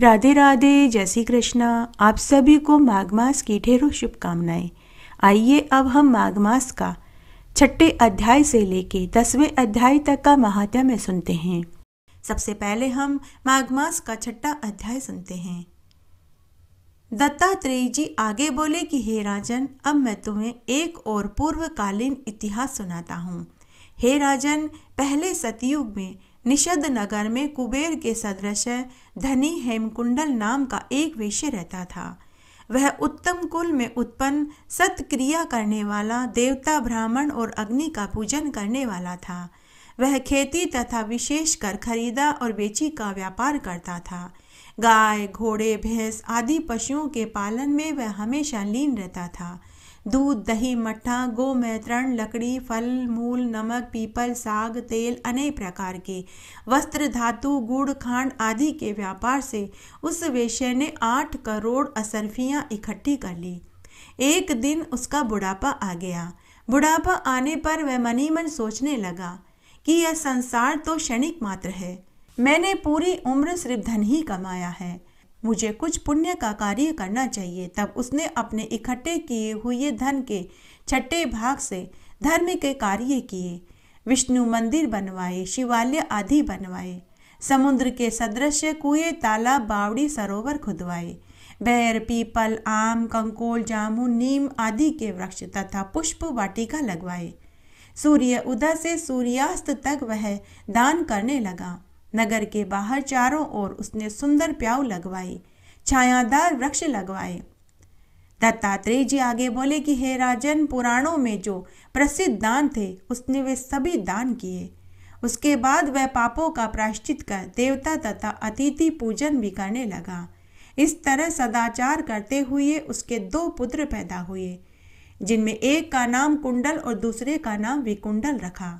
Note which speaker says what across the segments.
Speaker 1: राधे राधे जय श्री कृष्णा आप सभी को माघ मास की ढेरों शुभकामनाएं आइए अब हम माघ मास का छठे अध्याय से लेके दसवें अध्याय तक का महात्म्य सुनते हैं सबसे पहले हम माघ मास का छठा अध्याय सुनते हैं दत्तात्रेय जी आगे बोले कि हे राजन अब मैं तुम्हें एक और पूर्वकालीन इतिहास सुनाता हूँ हे राजन पहले सतयुग में निषद नगर में कुबेर के सदृश धनी हेमकुंडल नाम का एक वैश्य रहता था वह उत्तम कुल में उत्पन्न सत्क्रिया करने वाला देवता ब्राह्मण और अग्नि का पूजन करने वाला था वह खेती तथा विशेषकर खरीदा और बेची का व्यापार करता था गाय घोड़े भैंस आदि पशुओं के पालन में वह हमेशा लीन रहता था दूध दही मट्ठा गोमैत्रण लकड़ी फल मूल नमक पीपल साग तेल अनेक प्रकार के वस्त्र धातु गुड़ खांड आदि के व्यापार से उस वेश्य ने आठ करोड़ असरफियाँ इकट्ठी कर ली एक दिन उसका बुढ़ापा आ गया बुढ़ापा आने पर वह मनी मन सोचने लगा कि यह संसार तो क्षणिक मात्र है मैंने पूरी उम्र सिर्फ धन ही कमाया है मुझे कुछ पुण्य का कार्य करना चाहिए तब उसने अपने इकट्ठे किए हुए धन के छठे भाग से धर्म के कार्य किए विष्णु मंदिर बनवाए शिवालय आदि बनवाए समुद्र के सदृश कुएं तालाब बावड़ी सरोवर खुदवाए बैर पीपल आम कंकोल जामुन नीम आदि के वृक्ष तथा पुष्प वाटिका लगवाए सूर्य उदय से सूर्यास्त तक वह दान करने लगा नगर के बाहर चारों ओर उसने सुंदर प्याऊ लगवाए छायादार वृक्ष लगवाए दत्तात्रेय जी आगे बोले कि हे राजन पुराणों में जो प्रसिद्ध दान थे उसने वे सभी दान किए उसके बाद वह पापों का प्राश्चित कर देवता तथा अतिथि पूजन भी करने लगा इस तरह सदाचार करते हुए उसके दो पुत्र पैदा हुए जिनमें एक का नाम कुंडल और दूसरे का नाम विकुंडल रखा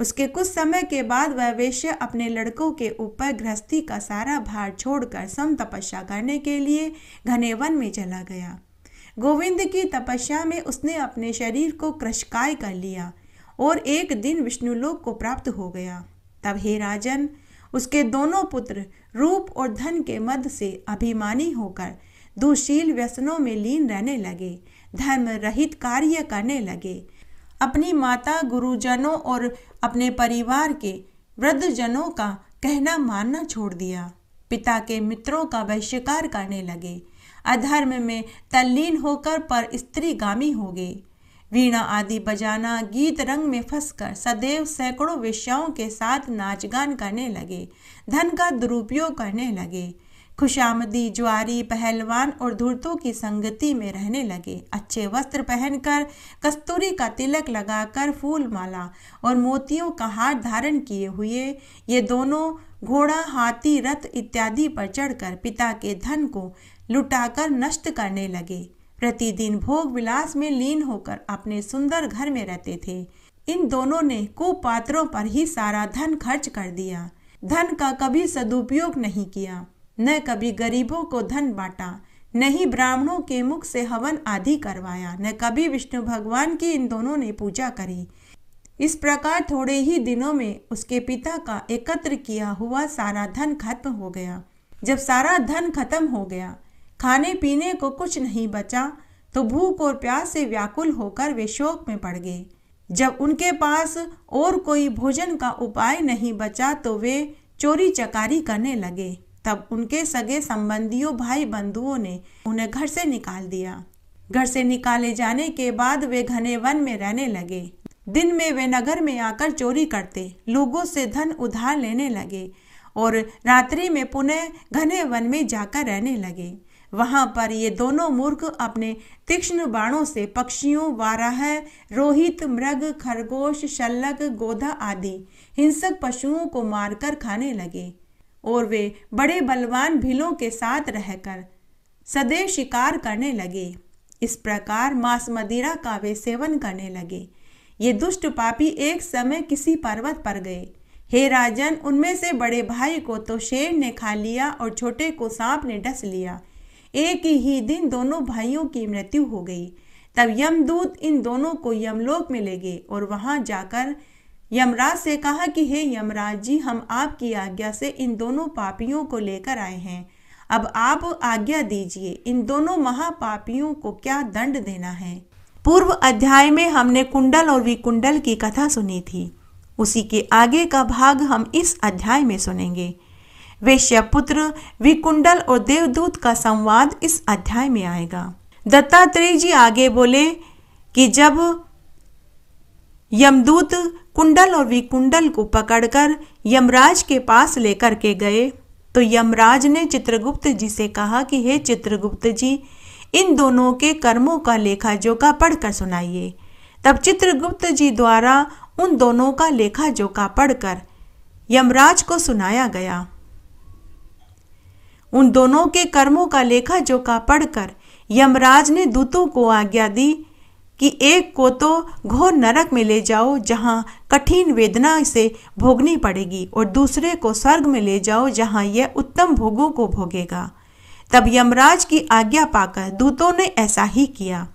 Speaker 1: उसके कुछ समय के बाद वह वैश्य अपने लड़कों के ऊपर गृहस्थी का सारा भार छोड़कर सम तपस्या करने के लिए घने वन में चला गया गोविंद की तपस्या में उसने अपने शरीर को क्रशकाय कर लिया और एक दिन विष्णुलोक को प्राप्त हो गया तब हे राजन उसके दोनों पुत्र रूप और धन के मद से अभिमानी होकर दुशील व्यसनों में लीन रहने लगे धर्म रहित कार्य करने लगे अपनी माता गुरुजनों और अपने परिवार के वृद्धजनों का कहना मानना छोड़ दिया पिता के मित्रों का बहिष्कार करने लगे अधर्म में तल्लीन होकर पर स्त्री गामी हो गई वीणा आदि बजाना गीत रंग में फंसकर सदैव सैकड़ों विषयों के साथ नाच गान करने लगे धन का दुरुपयोग करने लगे खुशामदी ज्वारी पहलवान और धुरतों की संगति में रहने लगे अच्छे वस्त्र पहनकर कस्तूरी का तिलक लगाकर फूल माला और मोतियों का हार धारण किए हुए ये दोनों घोड़ा हाथी रथ इत्यादि पर चढ़कर पिता के धन को लुटाकर नष्ट करने लगे प्रतिदिन भोग विलास में लीन होकर अपने सुंदर घर में रहते थे इन दोनों ने कुपात्रों पर ही सारा धन खर्च कर दिया धन का कभी सदुपयोग नहीं किया न कभी गरीबों को धन बांटा न ही ब्राह्मणों के मुख से हवन आदि करवाया न कभी विष्णु भगवान की इन दोनों ने पूजा करी इस प्रकार थोड़े ही दिनों में उसके पिता का एकत्र किया हुआ सारा धन खत्म हो गया जब सारा धन खत्म हो गया खाने पीने को कुछ नहीं बचा तो भूख और प्यास से व्याकुल होकर वे शोक में पड़ गए जब उनके पास और कोई भोजन का उपाय नहीं बचा तो वे चोरी चकारी करने लगे तब उनके सगे संबंधियों भाई बंधुओं ने उन्हें घर से निकाल दिया घर से निकाले जाने के बाद वे घने वन में रहने लगे दिन में वे नगर में आकर चोरी करते लोगों से धन उधार लेने लगे और रात्रि में पुनः घने वन में जाकर रहने लगे वहां पर ये दोनों मूर्ख अपने तीक्ष्ण बाणों से पक्षियों वाराह रोहित मृग खरगोश शल्लक गोधा आदि हिंसक पशुओं को मारकर खाने लगे और वे बड़े बलवान भीलों के साथ रहकर सदैव शिकार करने लगे इस प्रकार मांस मदिरा का वे सेवन करने लगे ये दुष्ट पापी एक समय किसी पर्वत पर गए हे राजन उनमें से बड़े भाई को तो शेर ने खा लिया और छोटे को सांप ने डस लिया एक ही दिन दोनों भाइयों की मृत्यु हो गई तब यमदूत इन दोनों को यमलोक में ले गए और वहां जाकर यमराज से कहा कि हे यमराज जी हम आपकी आज्ञा से इन दोनों पापियों को लेकर आए हैं अब आप आज्ञा दीजिए इन दोनों महापापियों को क्या दंड देना है पूर्व अध्याय में हमने कुंडल और विकुंडल की कथा सुनी थी उसी के आगे का भाग हम इस अध्याय में सुनेंगे वेश्यपुत्र विकुंडल और देवदूत का संवाद इस अध्याय में आएगा दत्तात्रेय जी आगे बोले कि जब यमदूत कुंडल और विकुंडल को पकड़कर यमराज के पास लेकर के गए तो यमराज ने चित्रगुप्त जी से कहा कि हे चित्रगुप्त जी इन दोनों के कर्मों का लेखा जोखा पढ़कर सुनाइए तब चित्रगुप्त जी द्वारा उन दोनों का लेखा जोखा पढ़कर यमराज को सुनाया गया उन दोनों के कर्मों का लेखा जोखा पढ़कर यमराज ने दूतों को आज्ञा दी कि एक को तो घोर नरक में ले जाओ जहाँ कठिन वेदना से भोगनी पड़ेगी और दूसरे को स्वर्ग में ले जाओ जहाँ यह उत्तम भोगों को भोगेगा तब यमराज की आज्ञा पाकर दूतों ने ऐसा ही किया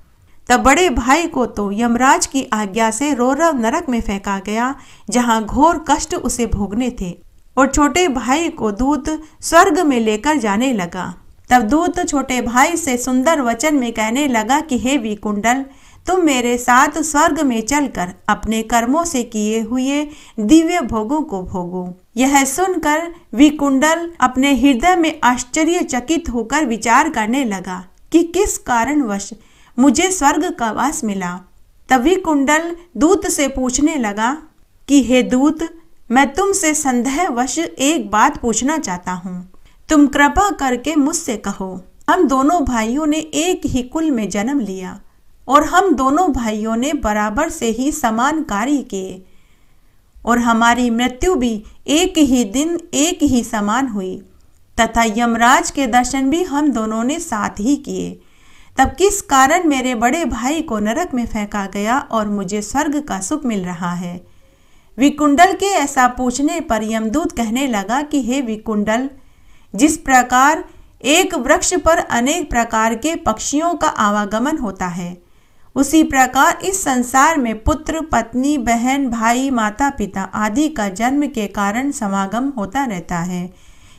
Speaker 1: तब बड़े भाई को तो यमराज की आज्ञा से रोरव नरक में फेंका गया जहाँ घोर कष्ट उसे भोगने थे और छोटे भाई को दूत स्वर्ग में लेकर जाने लगा तब दूत छोटे भाई से सुंदर वचन में कहने लगा कि हे विकुंडल तुम मेरे साथ स्वर्ग में चलकर अपने कर्मों से किए हुए दिव्य भोगों को भोगो यह सुनकर विकुंडल अपने हृदय में आश्चर्य चकित होकर विचार करने लगा कि किस कारणवश मुझे स्वर्ग का वास मिला तभी कुंडल दूत से पूछने लगा कि हे दूत मैं तुमसे संदेह वश एक बात पूछना चाहता हूँ तुम कृपा करके मुझसे कहो हम दोनों भाइयों ने एक ही कुल में जन्म लिया और हम दोनों भाइयों ने बराबर से ही समान कार्य किए और हमारी मृत्यु भी एक ही दिन एक ही समान हुई तथा यमराज के दर्शन भी हम दोनों ने साथ ही किए तब किस कारण मेरे बड़े भाई को नरक में फेंका गया और मुझे स्वर्ग का सुख मिल रहा है विकुंडल के ऐसा पूछने पर यमदूत कहने लगा कि हे विकुंडल जिस प्रकार एक वृक्ष पर अनेक प्रकार के पक्षियों का आवागमन होता है उसी प्रकार इस संसार में पुत्र पत्नी बहन भाई माता पिता आदि का जन्म के कारण समागम होता रहता है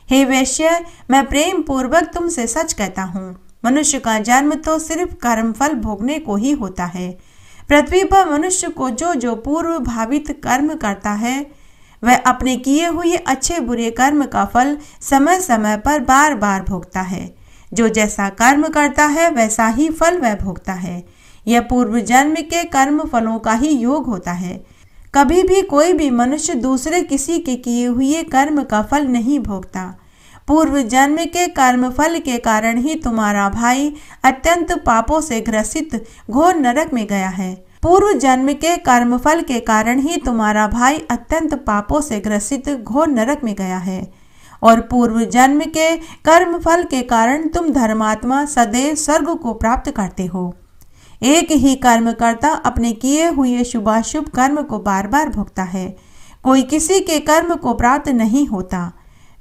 Speaker 1: हे वैश्य मैं प्रेम पूर्वक तुमसे सच कहता हूँ मनुष्य का जन्म तो सिर्फ कर्म फल भोगने को ही होता है पृथ्वी पर मनुष्य को जो जो पूर्व भावित कर्म करता है वह अपने किए हुए अच्छे बुरे कर्म का फल समय समय पर बार बार भोगता है जो जैसा कर्म करता है वैसा ही फल वह भोगता है यह पूर्व जन्म के कर्म फलों का ही योग होता है कभी भी कोई भी मनुष्य दूसरे किसी के किए हुए कर्म का फल नहीं भोगता पूर्व जन्म के कर्म फल के कारण ही तुम्हारा भाई अत्यंत पापों से ग्रसित घोर नरक में गया है पूर्व जन्म के कर्म फल के कारण ही तुम्हारा भाई अत्यंत पापों से ग्रसित घोर नरक में गया है और पूर्व जन्म के कर्म फल के कारण तुम धर्मात्मा सदैव स्वर्ग को प्राप्त करते हो एक ही कर्मकर्ता अपने किए हुए शुभाशुभ कर्म को बार बार भोगता है कोई किसी के कर्म को प्राप्त नहीं होता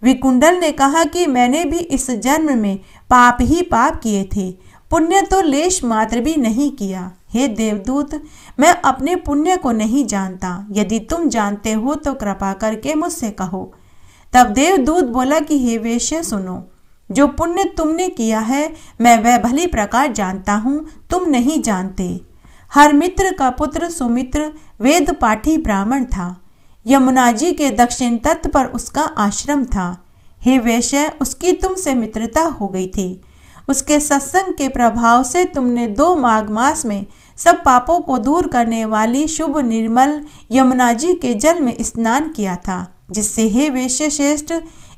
Speaker 1: विकुंडल ने कहा कि मैंने भी इस जन्म में पाप ही पाप किए थे पुण्य तो लेश मात्र भी नहीं किया हे देवदूत मैं अपने पुण्य को नहीं जानता यदि तुम जानते हो तो कृपा करके मुझसे कहो तब देवदूत बोला कि हे वेश्य सुनो जो पुण्य तुमने किया है मैं वह भली प्रकार जानता हूँ तुम नहीं जानते हर मित्र का पुत्र सुमित्र वेद पाठी ब्राह्मण था यमुना जी के दक्षिण तट पर उसका आश्रम था हे वैश्य उसकी तुमसे मित्रता हो गई थी उसके सत्संग के प्रभाव से तुमने दो माघ मास में सब पापों को दूर करने वाली शुभ निर्मल यमुना जी के जल में स्नान किया था जिससे हे वैश्य श्रेष्ठ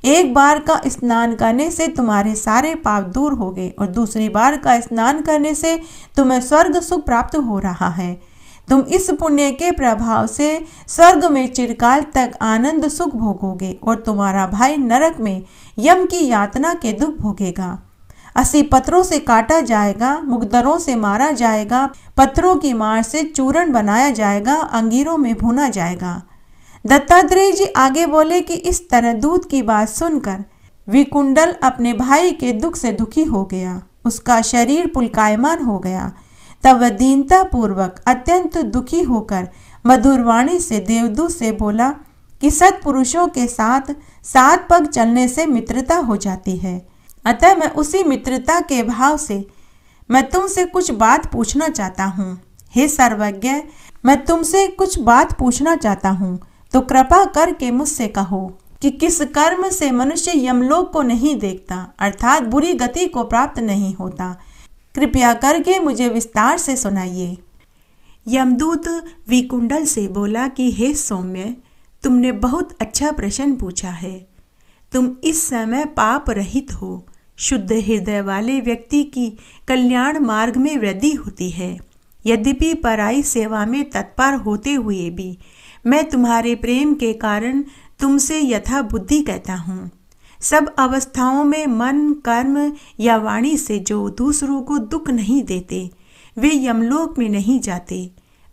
Speaker 1: एक बार का स्नान करने से तुम्हारे सारे पाप दूर हो गए और दूसरी बार का स्नान करने से तुम्हें स्वर्ग सुख प्राप्त हो रहा है तुम इस पुण्य के प्रभाव से स्वर्ग में चिरकाल तक आनंद सुख भोगोगे और तुम्हारा भाई नरक में यम की यातना के दुख भोगेगा असी पत्थरों से काटा जाएगा मुगदरों से मारा जाएगा पत्थरों की मार से चूरण बनाया जाएगा अंगीरों में भुना जाएगा दत्तात्रेय जी आगे बोले कि इस तरह दूध की बात सुनकर विकुंडल अपने भाई के दुख से दुखी हो गया उसका शरीर पुलकायमान हो गया तब वह पूर्वक अत्यंत दुखी होकर मधुरवाणी से देवदूत से बोला कि सत्पुरुषों के साथ सात पग चलने से मित्रता हो जाती है अतः मैं उसी मित्रता के भाव से मैं तुमसे कुछ बात पूछना चाहता हूँ हे सर्वज्ञ मैं तुमसे कुछ बात पूछना चाहता हूँ तो कृपा करके मुझसे कहो कि किस कर्म से मनुष्य यमलोक को नहीं देखता अर्थात बुरी गति को प्राप्त नहीं होता कृपया करके मुझे विस्तार से सुनाइए यमदूत विकुंडल से बोला कि हे सौम्य तुमने बहुत अच्छा प्रश्न पूछा है तुम इस समय पाप रहित हो शुद्ध हृदय वाले व्यक्ति की कल्याण मार्ग में वृद्धि होती है यद्यपि पराई सेवा में तत्पर होते हुए भी मैं तुम्हारे प्रेम के कारण तुमसे यथा बुद्धि कहता हूँ सब अवस्थाओं में मन कर्म या वाणी से जो दूसरों को दुख नहीं देते वे यमलोक में नहीं जाते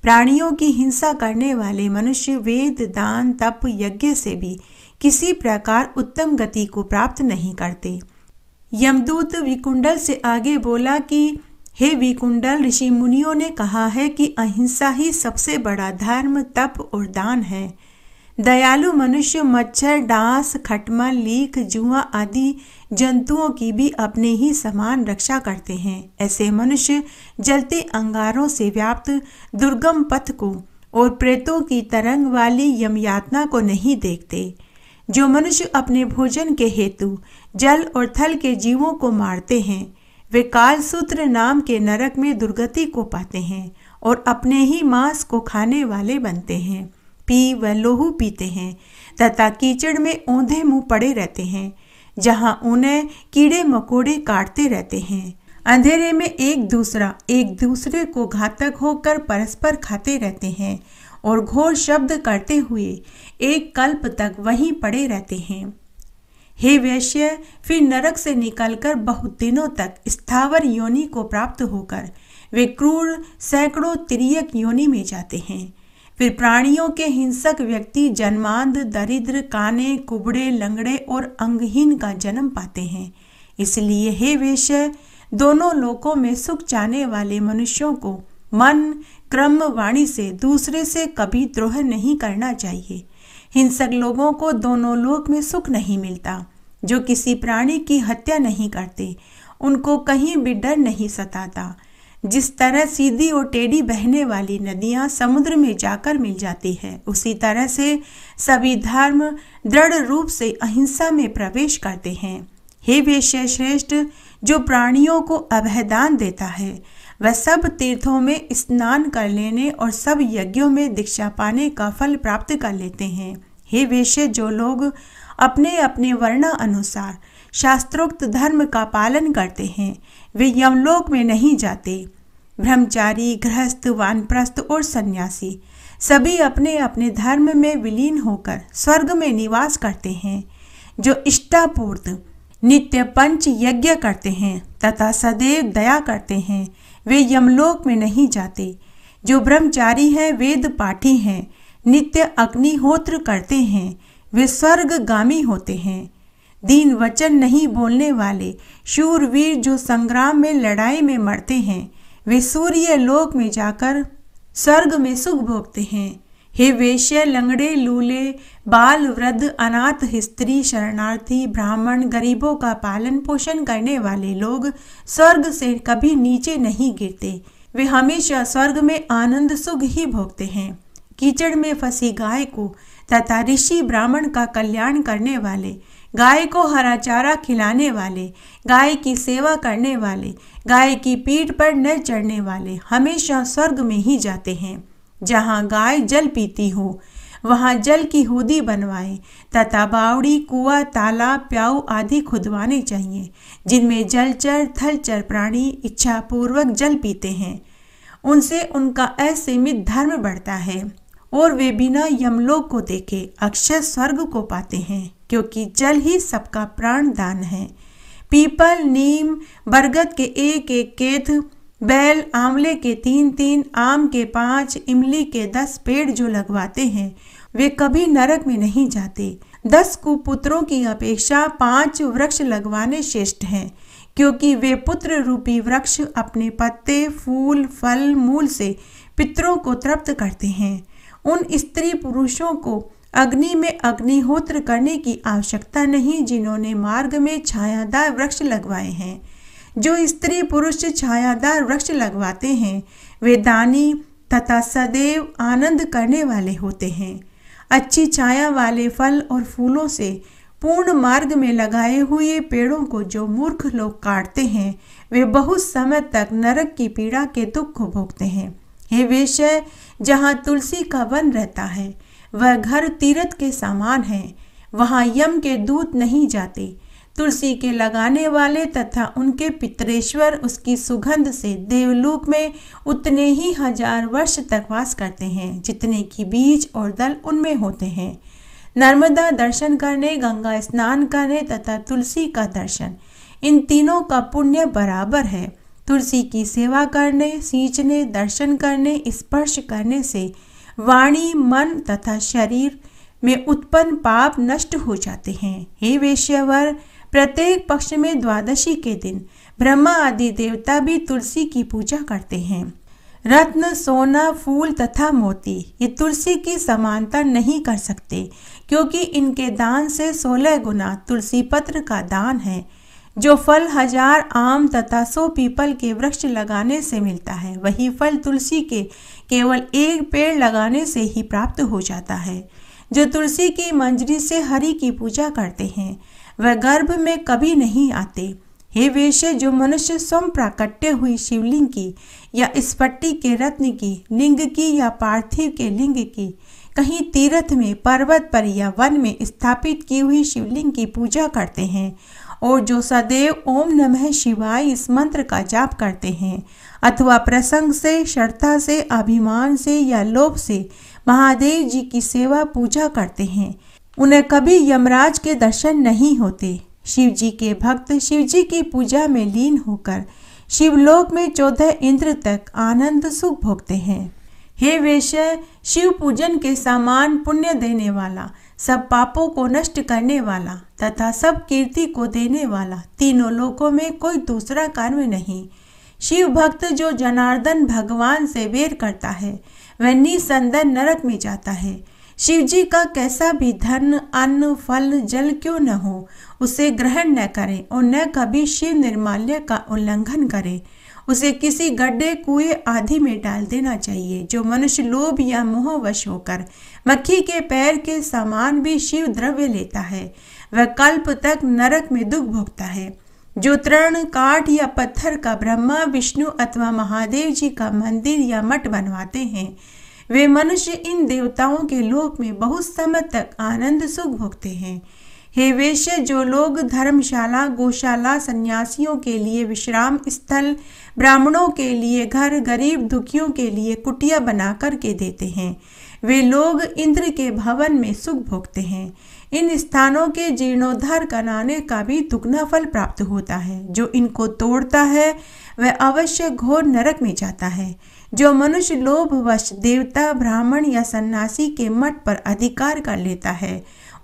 Speaker 1: प्राणियों की हिंसा करने वाले मनुष्य वेद दान तप यज्ञ से भी किसी प्रकार उत्तम गति को प्राप्त नहीं करते यमदूत विकुंडल से आगे बोला कि हे विकुंडल ऋषि मुनियों ने कहा है कि अहिंसा ही सबसे बड़ा धर्म तप और दान है दयालु मनुष्य मच्छर डांस खटमा लीक जुआ आदि जंतुओं की भी अपने ही समान रक्षा करते हैं ऐसे मनुष्य जलते अंगारों से व्याप्त दुर्गम पथ को और प्रेतों की तरंग वाली यमयातना को नहीं देखते जो मनुष्य अपने भोजन के हेतु जल और थल के जीवों को मारते हैं वे कालसूत्र नाम के नरक में दुर्गति को पाते हैं और अपने ही मांस को खाने वाले बनते हैं पी व लोहू पीते हैं तथा कीचड़ में ओंधे मुंह पड़े रहते हैं जहाँ उन्हें कीड़े मकोड़े काटते रहते हैं अंधेरे में एक दूसरा एक दूसरे को घातक होकर परस्पर खाते रहते हैं और घोर शब्द करते हुए एक कल्प तक वहीं पड़े रहते हैं हे वैश्य फिर नरक से निकलकर बहुत दिनों तक स्थावर योनि को प्राप्त होकर वे क्रूर सैकड़ों तिरियक योनि में जाते हैं फिर प्राणियों के हिंसक व्यक्ति जन्मांध दरिद्र काने कुबड़े लंगड़े और अंगहीन का जन्म पाते हैं इसलिए हे वैश्य दोनों लोकों में सुख जाने वाले मनुष्यों को मन क्रम वाणी से दूसरे से कभी द्रोह नहीं करना चाहिए हिंसक लोगों को दोनों लोक में सुख नहीं मिलता जो किसी प्राणी की हत्या नहीं करते उनको कहीं भी डर नहीं सताता जिस तरह सीधी और टेढ़ी बहने वाली नदियां समुद्र में जाकर मिल जाती है उसी तरह से सभी धर्म दृढ़ रूप से अहिंसा में प्रवेश करते हैं हे वैश्य श्रेष्ठ जो प्राणियों को अभदान देता है वह सब तीर्थों में स्नान कर लेने और सब यज्ञों में दीक्षा पाने का फल प्राप्त कर लेते हैं हे वेश्य जो लोग अपने अपने वर्ण अनुसार शास्त्रोक्त धर्म का पालन करते हैं वे यमलोक में नहीं जाते ब्रह्मचारी गृहस्थ वानप्रस्थ और सन्यासी सभी अपने अपने धर्म में विलीन होकर स्वर्ग में निवास करते हैं जो इष्टापूर्त नित्य पंच यज्ञ करते हैं तथा सदैव दया करते हैं वे यमलोक में नहीं जाते जो ब्रह्मचारी हैं वेद पाठी हैं नित्य अग्निहोत्र करते हैं वे स्वर्गगामी होते हैं दीन वचन नहीं बोलने वाले शूरवीर जो संग्राम में लड़ाई में मरते हैं वे सूर्य लोक में जाकर स्वर्ग में सुख भोगते हैं हे वेश्य लंगड़े लूले बाल वृद्ध अनाथ स्त्री शरणार्थी ब्राह्मण गरीबों का पालन पोषण करने वाले लोग स्वर्ग से कभी नीचे नहीं गिरते वे हमेशा स्वर्ग में आनंद सुख ही भोगते हैं कीचड़ में फंसी गाय को तथा ऋषि ब्राह्मण का कल्याण करने वाले गाय को हरा चारा खिलाने वाले गाय की सेवा करने वाले गाय की पीठ पर न चढ़ने वाले हमेशा स्वर्ग में ही जाते हैं जहाँ गाय जल पीती हो वहाँ जल की हुदी बनवाएं तथा बावड़ी कुआ तालाब प्याऊ आदि खुदवाने चाहिए जिनमें जलचर थलचर प्राणी इच्छापूर्वक जल पीते हैं उनसे उनका असीमित धर्म बढ़ता है और वे बिना यमलोक को देखे अक्षय स्वर्ग को पाते हैं क्योंकि जल ही सबका प्राण दान है पीपल नीम बरगद के एक एक केत बैल आंवले के तीन तीन आम के पांच इमली के दस पेड़ जो लगवाते हैं वे कभी नरक में नहीं जाते दस कुपुत्रों की अपेक्षा पांच वृक्ष लगवाने श्रेष्ठ हैं क्योंकि वे पुत्र रूपी वृक्ष अपने पत्ते फूल फल मूल से पितरों को तृप्त करते हैं उन स्त्री पुरुषों को अग्नि में अग्निहोत्र करने की आवश्यकता नहीं जिन्होंने मार्ग में छायादार वृक्ष लगवाए हैं जो स्त्री पुरुष छायादार वृक्ष लगवाते हैं वे दानी तथा सदैव आनंद करने वाले होते हैं अच्छी छाया वाले फल और फूलों से पूर्ण मार्ग में लगाए हुए पेड़ों को जो मूर्ख लोग काटते हैं वे बहुत समय तक नरक की पीड़ा के दुख को भोगते हैं हे वेश जहाँ तुलसी का वन रहता है वह घर तीरथ के समान है वहाँ यम के दूत नहीं जाते तुलसी के लगाने वाले तथा उनके पितरेश्वर उसकी सुगंध से देवलोक में उतने ही हजार वर्ष तक वास करते हैं जितने की बीज और दल उनमें होते हैं नर्मदा दर्शन करने गंगा स्नान करने तथा तुलसी का दर्शन इन तीनों का पुण्य बराबर है तुलसी की सेवा करने सींचने दर्शन करने स्पर्श करने से वाणी मन तथा शरीर में उत्पन्न पाप नष्ट हो जाते हैं हे वेश्यवर प्रत्येक पक्ष में द्वादशी के दिन ब्रह्मा आदि देवता भी तुलसी की पूजा करते हैं रत्न सोना फूल तथा मोती ये तुलसी की समानता नहीं कर सकते क्योंकि इनके दान से सोलह गुना तुलसी पत्र का दान है जो फल हजार आम तथा सौ पीपल के वृक्ष लगाने से मिलता है वही फल तुलसी के केवल एक पेड़ लगाने से ही प्राप्त हो जाता है जो तुलसी की मंजरी से हरि की पूजा करते हैं वह गर्भ में कभी नहीं आते हे वेश जो मनुष्य स्वयं प्राकट्य हुई शिवलिंग की या स्पट्टी के रत्न की लिंग की या पार्थिव के लिंग की कहीं तीर्थ में पर्वत पर या वन में स्थापित की हुई शिवलिंग की पूजा करते हैं और जो सदैव ओम नमः शिवाय इस मंत्र का जाप करते हैं अथवा प्रसंग से श्रद्धा से अभिमान से या लोभ से महादेव जी की सेवा पूजा करते हैं उन्हें कभी यमराज के दर्शन नहीं होते शिव जी के भक्त शिव जी की पूजा में लीन होकर शिवलोक में चौदह इंद्र तक आनंद सुख भोगते हैं हे वैश्य शिव पूजन के समान पुण्य देने वाला सब पापों को नष्ट करने वाला तथा सब कीर्ति को देने वाला तीनों लोकों में कोई दूसरा कर्म नहीं शिव भक्त जो जनार्दन भगवान से वेर करता है वह निसंदन नरक में जाता है शिवजी का कैसा भी धन अन्न फल जल क्यों न हो उसे ग्रहण न करें और न कभी शिव निर्माल्य का उल्लंघन करें उसे किसी गड्ढे कुएं आदि में डाल देना चाहिए जो मनुष्य लोभ या मोहवश होकर मक्खी के पैर के समान भी शिव द्रव्य लेता है वह कल्प तक नरक में दुख भोगता है जो तृण काठ या पत्थर का ब्रह्मा विष्णु अथवा महादेव जी का मंदिर या मठ बनवाते हैं वे मनुष्य इन देवताओं के लोक में बहुत समय तक आनंद सुख भोगते हैं हे वेश्य जो लोग धर्मशाला गौशाला सन्यासियों के लिए विश्राम स्थल ब्राह्मणों के लिए घर गरीब दुखियों के लिए कुटिया बना कर के देते हैं वे लोग इंद्र के भवन में सुख भोगते हैं इन स्थानों के जीर्णोद्धार कराने का भी दुगना फल प्राप्त होता है जो इनको तोड़ता है वह अवश्य घोर नरक में जाता है जो मनुष्य लोभवश देवता ब्राह्मण या सन्यासी के मठ पर अधिकार कर लेता है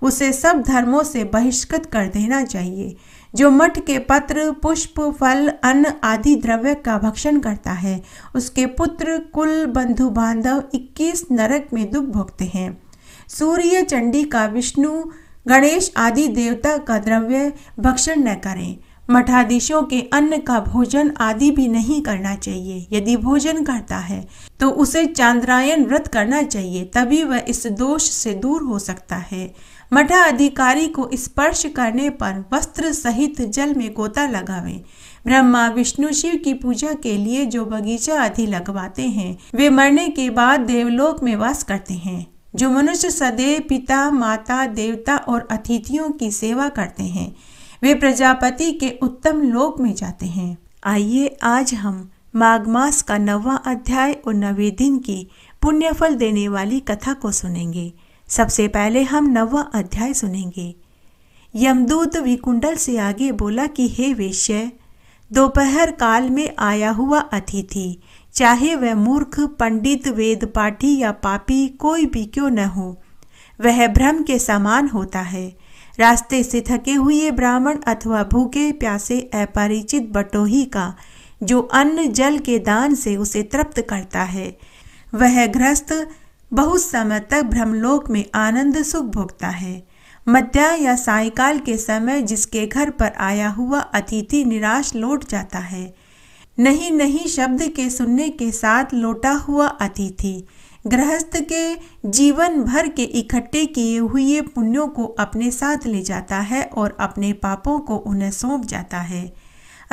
Speaker 1: उसे सब धर्मों से बहिष्कृत कर देना चाहिए जो मठ के पत्र पुष्प फल अन्न आदि द्रव्य का भक्षण करता है उसके पुत्र कुल बंधु बांधव 21 नरक में दुख भोगते हैं सूर्य चंडी का विष्णु गणेश आदि देवता का द्रव्य भक्षण न करें मठाधीशों के अन्न का भोजन आदि भी नहीं करना चाहिए यदि भोजन करता है तो उसे चांद्रायन व्रत करना चाहिए तभी वह इस दोष से दूर हो सकता है मठा अधिकारी को स्पर्श करने पर वस्त्र सहित जल में गोता लगावें ब्रह्मा विष्णु शिव की पूजा के लिए जो बगीचा आदि लगवाते हैं वे मरने के बाद देवलोक में वास करते हैं जो मनुष्य सदैव पिता माता देवता और अतिथियों की सेवा करते हैं वे प्रजापति के उत्तम लोक में जाते हैं आइए आज हम माघ मास का नवा अध्याय और नवे दिन की पुण्यफल देने वाली कथा को सुनेंगे सबसे पहले हम नवा अध्याय सुनेंगे यमदूत विकुंडल से आगे बोला कि हे वेश्य दोपहर काल में आया हुआ अतिथि चाहे वह मूर्ख पंडित वेद पाठी या पापी कोई भी क्यों न हो वह भ्रम के समान होता है रास्ते से थके हुए ब्राह्मण अथवा भूखे प्यासे अपरिचित बटोही का जो अन्न जल के दान से उसे तृप्त करता है वह ग्रस्त बहुत समय तक भ्रमलोक में आनंद सुख भोगता है मध्या या सायकाल के समय जिसके घर पर आया हुआ अतिथि निराश लौट जाता है नहीं नहीं शब्द के सुनने के साथ लौटा हुआ अतिथि गृहस्थ के जीवन भर के इकट्ठे किए हुए पुण्यों को अपने साथ ले जाता है और अपने पापों को उन्हें सौंप जाता है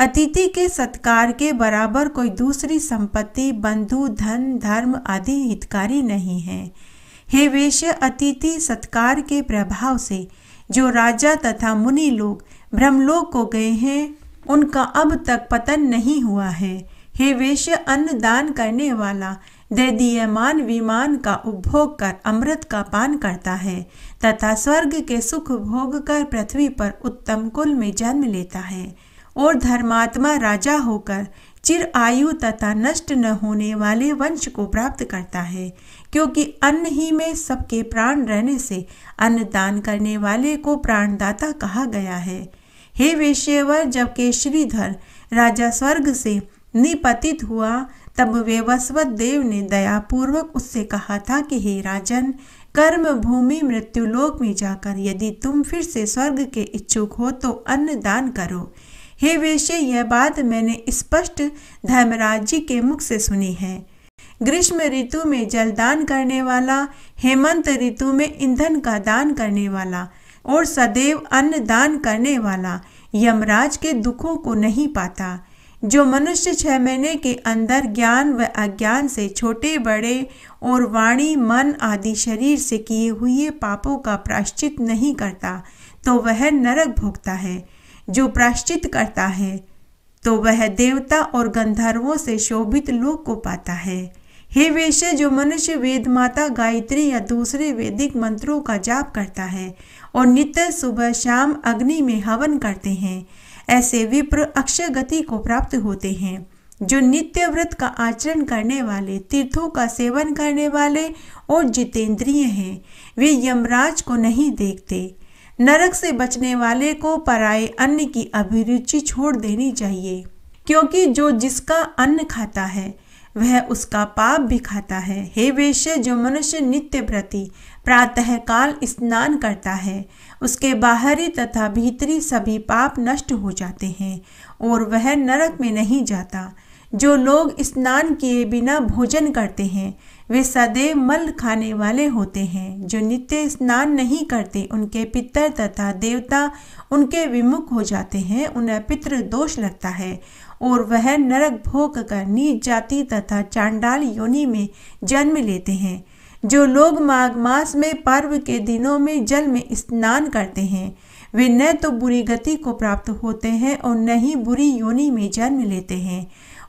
Speaker 1: अतिथि के सत्कार के बराबर कोई दूसरी संपत्ति बंधु धन धर्म आदि हितकारी नहीं है हे वेश्य अतिथि सत्कार के प्रभाव से जो राजा तथा मुनि लोग ब्रह्मलोक को गए हैं उनका अब तक पतन नहीं हुआ है हे वेश्य अन्न दान करने वाला दैदीयमान विमान का उपभोग कर अमृत का पान करता है तथा स्वर्ग के सुख भोग कर पृथ्वी पर उत्तम कुल में जन्म लेता है और धर्मात्मा राजा होकर चिर आयु तथा नष्ट न होने वाले वंश को प्राप्त करता है क्योंकि अन्न ही में सबके प्राण रहने से अन्न दान करने वाले को प्राणदाता कहा गया है हे वेश्यवर जब केशरीधर राजा स्वर्ग से निपतित हुआ तब वे वसवत देव ने दयापूर्वक उससे कहा था कि हे राजन कर्म भूमि मृत्युलोक में जाकर यदि तुम फिर से स्वर्ग के इच्छुक हो तो अन्न दान करो हे वेश्य यह बात मैंने स्पष्ट धर्मराज जी के मुख से सुनी है ग्रीष्म ऋतु में जलदान करने वाला हेमंत ऋतु में ईंधन का दान करने वाला और सदैव अन्न दान करने वाला यमराज के दुखों को नहीं पाता जो मनुष्य छः महीने के अंदर ज्ञान व अज्ञान से छोटे बड़े और वाणी मन आदि शरीर से किए हुए पापों का प्राश्चित नहीं करता तो वह नरक भोगता है जो प्राश्चित करता है तो वह देवता और गंधर्वों से शोभित लोक को पाता है हे वेश्य जो मनुष्य वेद माता गायत्री या दूसरे वैदिक मंत्रों का जाप करता है और नित्य सुबह शाम अग्नि में हवन करते हैं ऐसे विप्र अक्षय गति को प्राप्त होते हैं जो नित्य व्रत का आचरण करने वाले तीर्थों का सेवन करने वाले और जितेंद्रिय हैं वे यमराज को नहीं देखते नरक से बचने वाले को पराए अन्न की अभिरुचि छोड़ देनी चाहिए क्योंकि जो जिसका अन्न खाता है वह उसका पाप भी खाता है हे वेश्य जो मनुष्य नित्य प्रति प्रातःकाल स्नान करता है उसके बाहरी तथा भीतरी सभी पाप नष्ट हो जाते हैं और वह नरक में नहीं जाता जो लोग स्नान किए बिना भोजन करते हैं वे सदैव मल खाने वाले होते हैं जो नित्य स्नान नहीं करते उनके पितर तथा देवता उनके विमुख हो जाते हैं उन्हें पितृ दोष लगता है और वह नरक भोग कर नीच जाति तथा चांडाल योनि में जन्म लेते हैं जो लोग माघ मास में पर्व के दिनों में जल में स्नान करते हैं वे न तो बुरी गति को प्राप्त होते हैं और न ही बुरी योनि में जन्म लेते हैं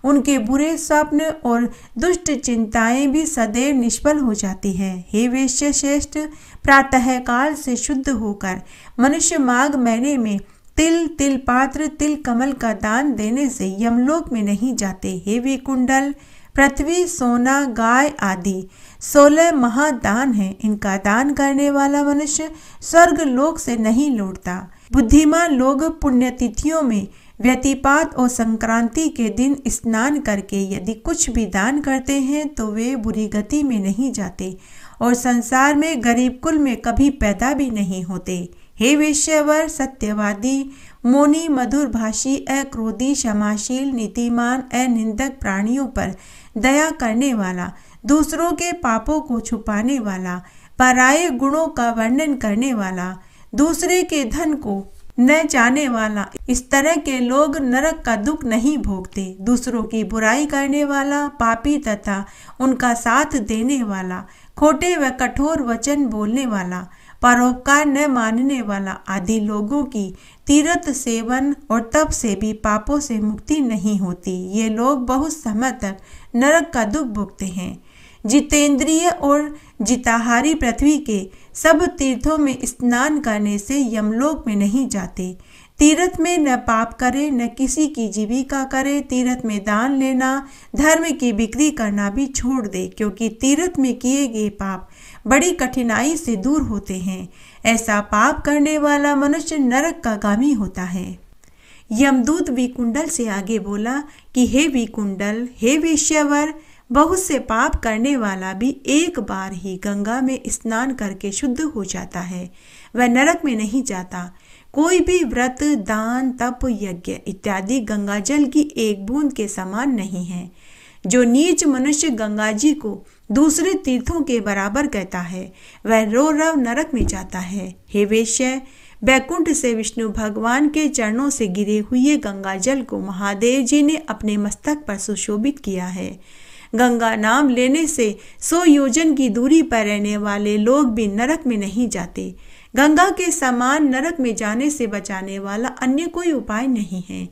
Speaker 1: उनके बुरे स्वप्न और दुष्ट चिंताएं भी सदैव निष्फल हो जाती है हे वैश्य श्रेष्ठ प्रातःकाल से शुद्ध होकर मनुष्य माघ महीने में तिल तिल पात्र तिल कमल का दान देने से यमलोक में नहीं जाते हे वे कुंडल पृथ्वी सोना गाय आदि सोलह महादान हैं इनका दान करने वाला मनुष्य स्वर्ग लोक से नहीं लौटता बुद्धिमान लोग पुण्यतिथियों में व्यतिपात और संक्रांति के दिन स्नान करके यदि कुछ भी दान करते हैं तो वे बुरी गति में नहीं जाते और संसार में गरीब कुल में कभी पैदा भी नहीं होते हे विश्ववर सत्यवादी मोनी मधुरभाषी अक्रोधी क्षमाशील नीतिमान अनिंदक प्राणियों पर दया करने वाला दूसरों के पापों को छुपाने वाला पराये गुणों का वर्णन करने वाला दूसरे के धन को न जाने वाला इस तरह के लोग नरक का दुख नहीं भोगते दूसरों की बुराई करने वाला पापी तथा उनका साथ देने वाला खोटे व कठोर वचन बोलने वाला परोपकार न मानने वाला आदि लोगों की तीर्थ सेवन और तप से भी पापों से मुक्ति नहीं होती ये लोग बहुत समय तक नरक का दुख भोगते हैं जितेंद्रिय और जिताहारी पृथ्वी के सब तीर्थों में स्नान करने से यमलोक में नहीं जाते तीर्थ में न पाप करे न किसी की जीविका करे तीर्थ में दान लेना धर्म की बिक्री करना भी छोड़ दे क्योंकि तीर्थ में किए गए पाप बड़ी कठिनाई से दूर होते हैं ऐसा पाप करने वाला मनुष्य नरक का गामी होता है यमदूत विकुंडल से आगे बोला कि हे विकुंडल हे विश्यवर बहुत से पाप करने वाला भी एक बार ही गंगा में स्नान करके शुद्ध हो जाता है वह नरक में नहीं जाता कोई भी व्रत दान तप यज्ञ इत्यादि गंगा जल की एक बूंद के समान नहीं है जो नीच मनुष्य गंगा जी को दूसरे तीर्थों के बराबर कहता है वह रो रव नरक में जाता है हे वेश्य बैकुंठ से विष्णु भगवान के चरणों से गिरे हुए गंगा जल को महादेव जी ने अपने मस्तक पर सुशोभित किया है गंगा नाम लेने से सो योजन की दूरी पर रहने वाले लोग भी नरक में नहीं जाते गंगा के समान नरक में जाने से बचाने वाला अन्य कोई उपाय नहीं है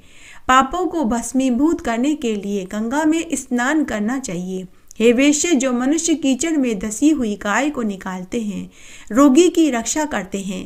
Speaker 1: पापों को भस्मीभूत करने के लिए गंगा में स्नान करना चाहिए हे वेश्य जो मनुष्य कीचड़ में धसी हुई गाय को निकालते हैं रोगी की रक्षा करते हैं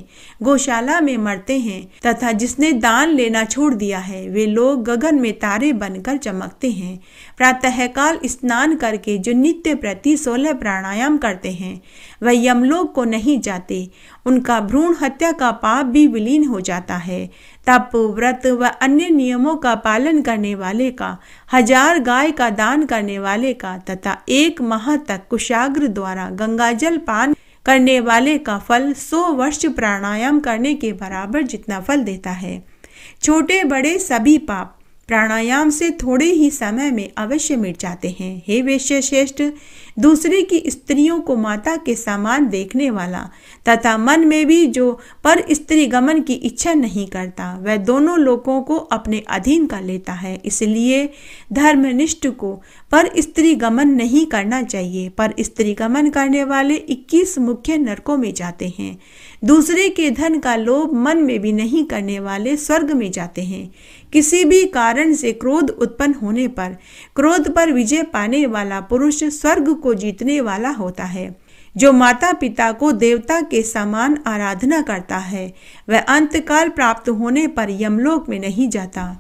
Speaker 1: गौशाला में मरते हैं तथा जिसने दान लेना छोड़ दिया है वे लोग गगन में तारे बनकर चमकते हैं प्रातःकाल स्नान करके जो नित्य प्रति सोलह प्राणायाम करते हैं वह यमलोक को नहीं जाते उनका भ्रूण हत्या का पाप भी विलीन हो जाता है तप व्रत व अन्य नियमों का पालन करने वाले का हजार गाय का दान करने वाले का तथा एक माह तक कुशाग्र द्वारा गंगाजल पान करने वाले का फल सौ वर्ष प्राणायाम करने के बराबर जितना फल देता है छोटे बड़े सभी पाप प्राणायाम से थोड़े ही समय में अवश्य मिट जाते हैं हे वैश्य श्रेष्ठ दूसरे की स्त्रियों को माता के समान देखने वाला तथा मन में भी जो पर स्त्री गमन की इच्छा नहीं करता वह दोनों लोगों को अपने अधीन कर लेता है इसलिए धर्मनिष्ठ को पर स्त्री गमन नहीं करना चाहिए पर स्त्री गमन करने वाले 21 मुख्य नरकों में जाते हैं दूसरे के धन का लोभ मन में भी नहीं करने वाले स्वर्ग में जाते हैं किसी भी कारण से क्रोध उत्पन्न होने पर क्रोध पर विजय पाने वाला पुरुष स्वर्ग को जीतने वाला होता है जो माता पिता को देवता के समान आराधना करता है वह अंतकाल प्राप्त होने पर यमलोक में नहीं जाता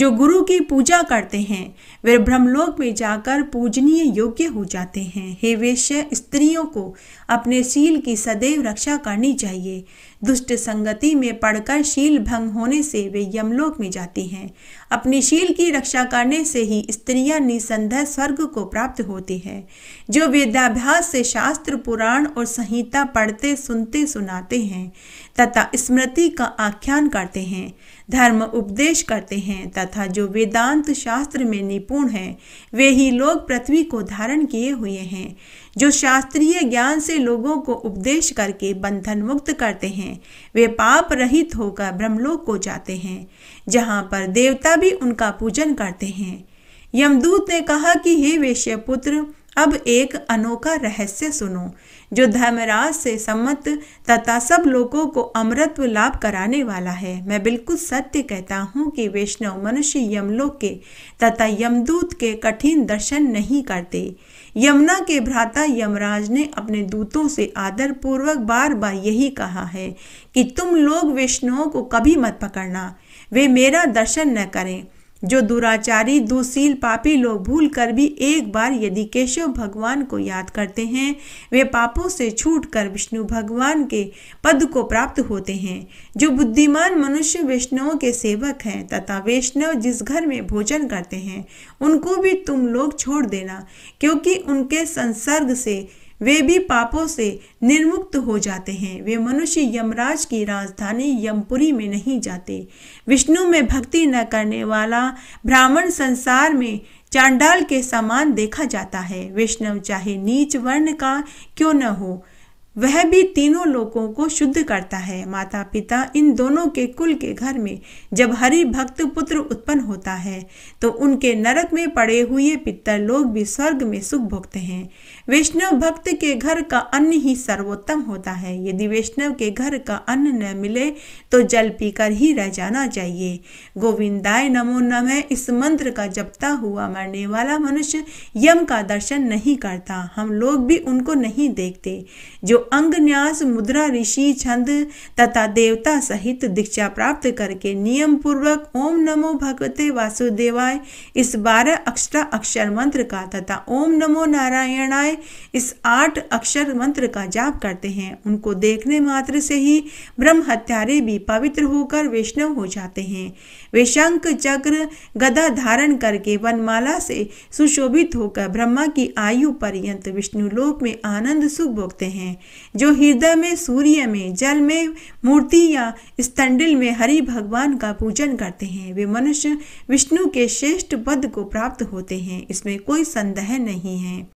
Speaker 1: जो गुरु की पूजा करते हैं वे ब्रह्मलोक में जाकर पूजनीय योग्य हो जाते हैं हे वेश्य स्त्रियों को अपने सील की सदैव रक्षा करनी चाहिए दुष्ट संगति में पढ़कर शील भंग होने से वे यमलोक में जाती हैं अपनी शील की रक्षा करने से ही स्त्रियां निसंदेह स्वर्ग को प्राप्त होती है जो वेदाभ्यास से शास्त्र पुराण और संहिता पढ़ते सुनते सुनाते हैं तथा स्मृति का आख्यान करते हैं धर्म उपदेश करते हैं तथा जो वेदांत शास्त्र में निपुण हैं वे ही लोग पृथ्वी को धारण किए हुए हैं जो शास्त्रीय ज्ञान से लोगों को उपदेश करके बंधन मुक्त करते हैं वे पाप रहित होकर ब्रह्मलोक को जाते हैं जहाँ पर देवता भी उनका पूजन करते हैं यमदूत ने कहा कि हे वेश्य पुत्र अब एक अनोखा रहस्य सुनो जो धर्मराज से सम्मत तथा सब लोगों को अमृत्व लाभ कराने वाला है मैं बिल्कुल सत्य कहता हूँ कि वैष्णव मनुष्य यमलोक के तथा यमदूत के कठिन दर्शन नहीं करते यमुना के भ्राता यमराज ने अपने दूतों से आदरपूर्वक बार बार यही कहा है कि तुम लोग वैष्णवों को कभी मत पकड़ना वे मेरा दर्शन न करें जो दुराचारी दुशील पापी लोग भूल कर भी एक बार यदि केशव भगवान को याद करते हैं वे पापों से छूट कर विष्णु भगवान के पद को प्राप्त होते हैं जो बुद्धिमान मनुष्य वैष्णवों के सेवक हैं तथा वैष्णव जिस घर में भोजन करते हैं उनको भी तुम लोग छोड़ देना क्योंकि उनके संसर्ग से वे भी पापों से निर्मुक्त हो जाते हैं वे मनुष्य यमराज की राजधानी यमपुरी में नहीं जाते विष्णु में भक्ति न करने वाला ब्राह्मण संसार में चांडाल के समान देखा जाता है वैष्णव चाहे नीच वर्ण का क्यों न हो वह भी तीनों लोगों को शुद्ध करता है माता पिता इन दोनों के कुल के घर में जब हरि भक्त पुत्र उत्पन्न होता है तो उनके नरक में पड़े हुए पितर लोग भी स्वर्ग में सुख भोगते हैं वैष्णव भक्त के घर का अन्न ही सर्वोत्तम होता है यदि वैष्णव के घर का अन्न न मिले तो जल पीकर ही रह जाना चाहिए गोविंदाय नमो नमः इस मंत्र का जपता हुआ मरने वाला मनुष्य यम का दर्शन नहीं करता हम लोग भी उनको नहीं देखते जो अंग न्यास मुद्रा ऋषि छंद तथा देवता सहित दीक्षा प्राप्त करके नियम पूर्वक ओम नमो भगवते वासुदेवाय इस बारह अक्षरा अक्षर मंत्र का तथा ओम नमो नारायणाय जाए इस आठ अक्षर मंत्र का जाप करते हैं उनको देखने मात्र से ही ब्रह्म हत्यारे भी पवित्र होकर वैष्णव हो जाते हैं वे शंख चक्र गदा धारण करके वनमाला से सुशोभित होकर ब्रह्मा की आयु पर्यंत विष्णु लोक में आनंद सुख भोगते हैं जो हृदय में सूर्य में जल में मूर्ति या स्तंडिल में हरि भगवान का पूजन करते हैं वे मनुष्य विष्णु के श्रेष्ठ पद को प्राप्त होते हैं इसमें कोई संदेह नहीं है